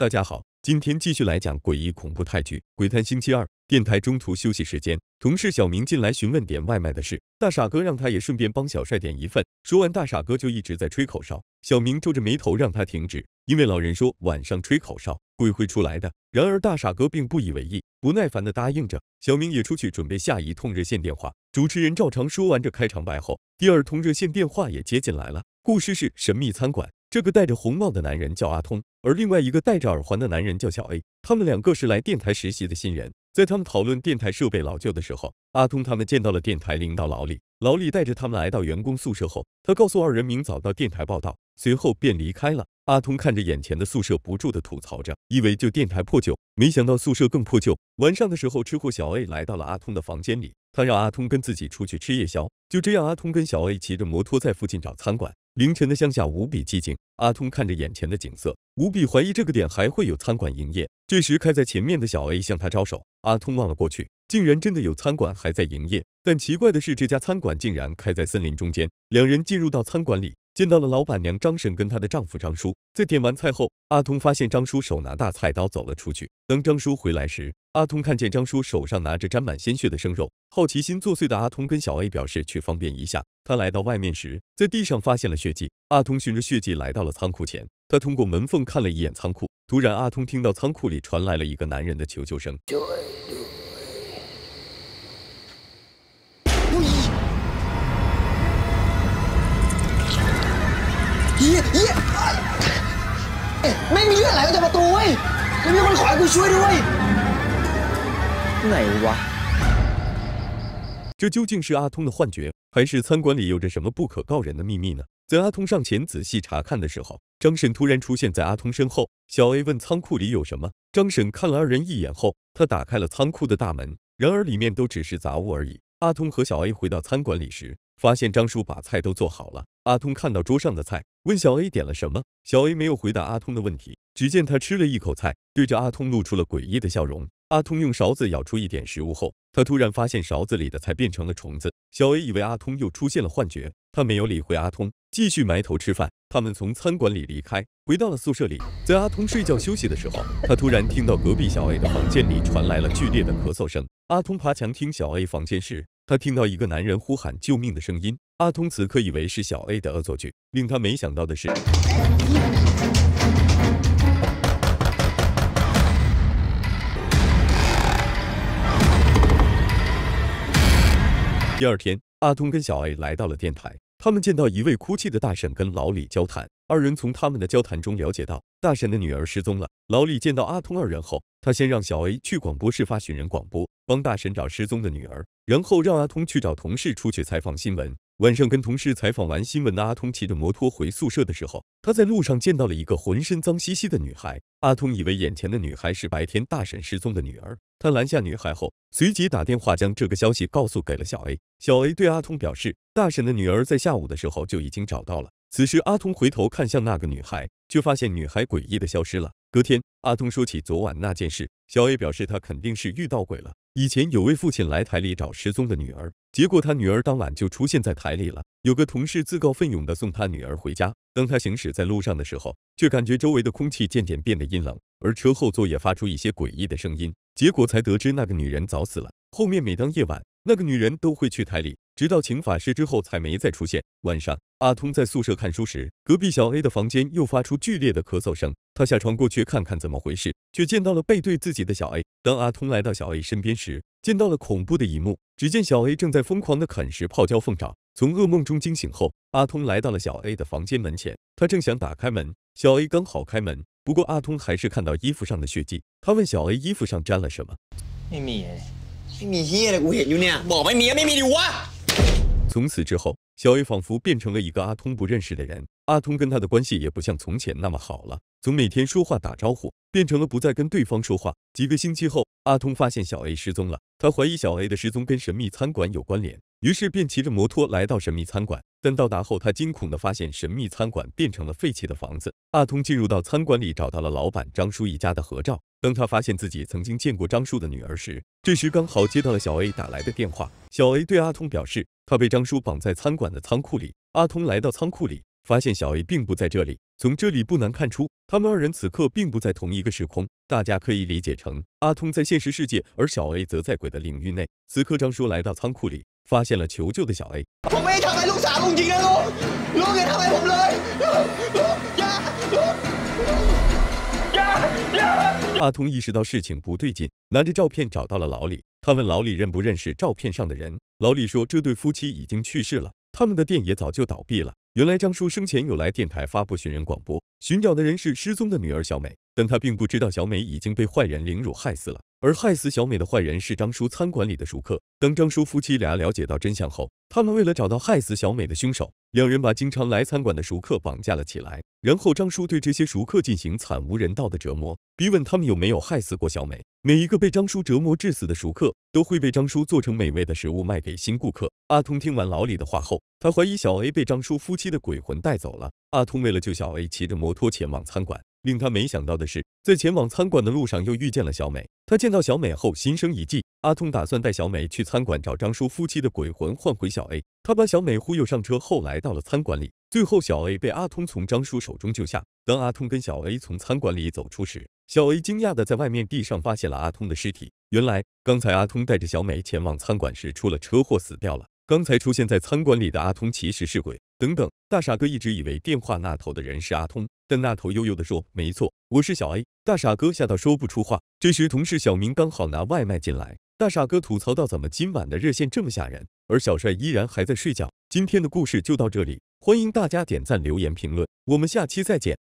大家好，今天继续来讲诡异恐怖泰剧《鬼探星期二》电台中途休息时间，同事小明进来询问点外卖的事，大傻哥让他也顺便帮小帅点一份。说完，大傻哥就一直在吹口哨，小明皱着眉头让他停止，因为老人说晚上吹口哨鬼会出来的。然而大傻哥并不以为意，不耐烦的答应着。小明也出去准备下一通热线电话。主持人照常说完这开场白后，第二通热线电话也接进来了。故事是神秘餐馆，这个戴着红帽的男人叫阿通。而另外一个戴着耳环的男人叫小 A，他们两个是来电台实习的新人。在他们讨论电台设备老旧的时候，阿通他们见到了电台领导老李。老李带着他们来到员工宿舍后，他告诉二人明早到电台报道，随后便离开了。阿通看着眼前的宿舍，不住的吐槽着，以为就电台破旧，没想到宿舍更破旧。晚上的时候，吃货小 A 来到了阿通的房间里。他让阿通跟自己出去吃夜宵，就这样，阿通跟小 A 骑着摩托在附近找餐馆。凌晨的乡下无比寂静，阿通看着眼前的景色，无比怀疑这个点还会有餐馆营业。这时，开在前面的小 A 向他招手，阿通望了过去，竟然真的有餐馆还在营业。但奇怪的是，这家餐馆竟然开在森林中间。两人进入到餐馆里，见到了老板娘张婶跟她的丈夫张叔。在点完菜后，阿通发现张叔手拿大菜刀走了出去。当张叔回来时，阿通看见张叔手上拿着沾满鲜血的生肉，好奇心作祟的阿通跟小 A 表示去方便一下。他来到外面时，在地上发现了血迹。阿通循着血迹来到了仓库前，他通过门缝看了一眼仓库，突然阿通听到仓库里传来了一个男人的求救声。咦咦，哎，了，我在跑腿，有没有人可以来帮我？这究竟是阿通的幻觉，还是餐馆里有着什么不可告人的秘密呢？在阿通上前仔细查看的时候，张婶突然出现在阿通身后。小 A 问：“仓库里有什么？”张婶看了二人一眼后，他打开了仓库的大门，然而里面都只是杂物而已。阿通和小 A 回到餐馆里时，发现张叔把菜都做好了。阿通看到桌上的菜，问小 A 点了什么。小 A 没有回答阿通的问题，只见他吃了一口菜，对着阿通露出了诡异的笑容。阿通用勺子舀出一点食物后，他突然发现勺子里的菜变成了虫子。小 A 以为阿通又出现了幻觉，他没有理会阿通，继续埋头吃饭。他们从餐馆里离开，回到了宿舍里。在阿通睡觉休息的时候，他突然听到隔壁小 A 的房间里传来了剧烈的咳嗽声。阿通爬墙听小 A 房间时，他听到一个男人呼喊救命的声音。阿通此刻以为是小 A 的恶作剧，令他没想到的是。第二天，阿通跟小 A 来到了电台，他们见到一位哭泣的大婶跟老李交谈。二人从他们的交谈中了解到，大婶的女儿失踪了。老李见到阿通二人后，他先让小 A 去广播室发寻人广播，帮大婶找失踪的女儿，然后让阿通去找同事出去采访新闻。晚上跟同事采访完新闻的阿通骑着摩托回宿舍的时候，他在路上见到了一个浑身脏兮兮的女孩。阿通以为眼前的女孩是白天大婶失踪的女儿，他拦下女孩后，随即打电话将这个消息告诉给了小 A。小 A 对阿通表示，大婶的女儿在下午的时候就已经找到了。此时阿通回头看向那个女孩，却发现女孩诡异的消失了。隔天。阿东说起昨晚那件事，小 A 表示他肯定是遇到鬼了。以前有位父亲来台里找失踪的女儿，结果他女儿当晚就出现在台里了。有个同事自告奋勇的送他女儿回家，当他行驶在路上的时候，却感觉周围的空气渐渐变得阴冷，而车后座也发出一些诡异的声音。结果才得知那个女人早死了。后面每当夜晚，那个女人都会去台里，直到请法师之后才没再出现。晚上。阿通在宿舍看书时，隔壁小 A 的房间又发出剧烈的咳嗽声。他下床过去看看怎么回事，却见到了背对自己的小 A。当阿通来到小 A 身边时，见到了恐怖的一幕。只见小 A 正在疯狂地啃食泡椒凤爪。从噩梦中惊醒后，阿通来到了小 A 的房间门前，他正想打开门，小 A 刚好开门。不过阿通还是看到衣服上的血迹。他问小 A 衣服上沾了什么？没有，没有我我没没从此之后。小 A 仿佛变成了一个阿通不认识的人，阿通跟他的关系也不像从前那么好了，从每天说话打招呼变成了不再跟对方说话。几个星期后，阿通发现小 A 失踪了，他怀疑小 A 的失踪跟神秘餐馆有关联，于是便骑着摩托来到神秘餐馆。但到达后，他惊恐地发现神秘餐馆变成了废弃的房子。阿通进入到餐馆里，找到了老板张叔一家的合照。当他发现自己曾经见过张叔的女儿时，这时刚好接到了小 A 打来的电话。小 A 对阿通表示。他被张叔绑在餐馆的仓库里。阿通来到仓库里，发现小 A 并不在这里。从这里不难看出，他们二人此刻并不在同一个时空。大家可以理解成阿通在现实世界，而小 A 则在鬼的领域内。此刻，张叔来到仓库里，发现了求救的小 A。阿通意识到事情不对劲，拿着照片找到了老李。他问老李认不认识照片上的人，老李说这对夫妻已经去世了，他们的店也早就倒闭了。原来张叔生前有来电台发布寻人广播，寻找的人是失踪的女儿小美，但他并不知道小美已经被坏人凌辱害死了。而害死小美的坏人是张叔餐馆里的熟客。当张叔夫妻俩了解到真相后，他们为了找到害死小美的凶手，两人把经常来餐馆的熟客绑架了起来。然后张叔对这些熟客进行惨无人道的折磨，逼问他们有没有害死过小美。每一个被张叔折磨致死的熟客，都会被张叔做成美味的食物卖给新顾客。阿通听完老李的话后，他怀疑小 A 被张叔夫妻的鬼魂带走了。阿通为了救小 A，骑着摩托前往餐馆。令他没想到的是，在前往餐馆的路上，又遇见了小美。他见到小美后，心生一计。阿通打算带小美去餐馆找张叔夫妻的鬼魂，换回小 A。他把小美忽悠上车，后来到了餐馆里。最后，小 A 被阿通从张叔手中救下。当阿通跟小 A 从餐馆里走出时，小 A 惊讶的在外面地上发现了阿通的尸体。原来，刚才阿通带着小美前往餐馆时出了车祸，死掉了。刚才出现在餐馆里的阿通，其实是鬼。等等，大傻哥一直以为电话那头的人是阿通，但那头悠悠的说：“没错，我是小 A。”大傻哥吓到说不出话。这时，同事小明刚好拿外卖进来。大傻哥吐槽到：“怎么今晚的热线这么吓人？”而小帅依然还在睡觉。今天的故事就到这里，欢迎大家点赞、留言、评论，我们下期再见。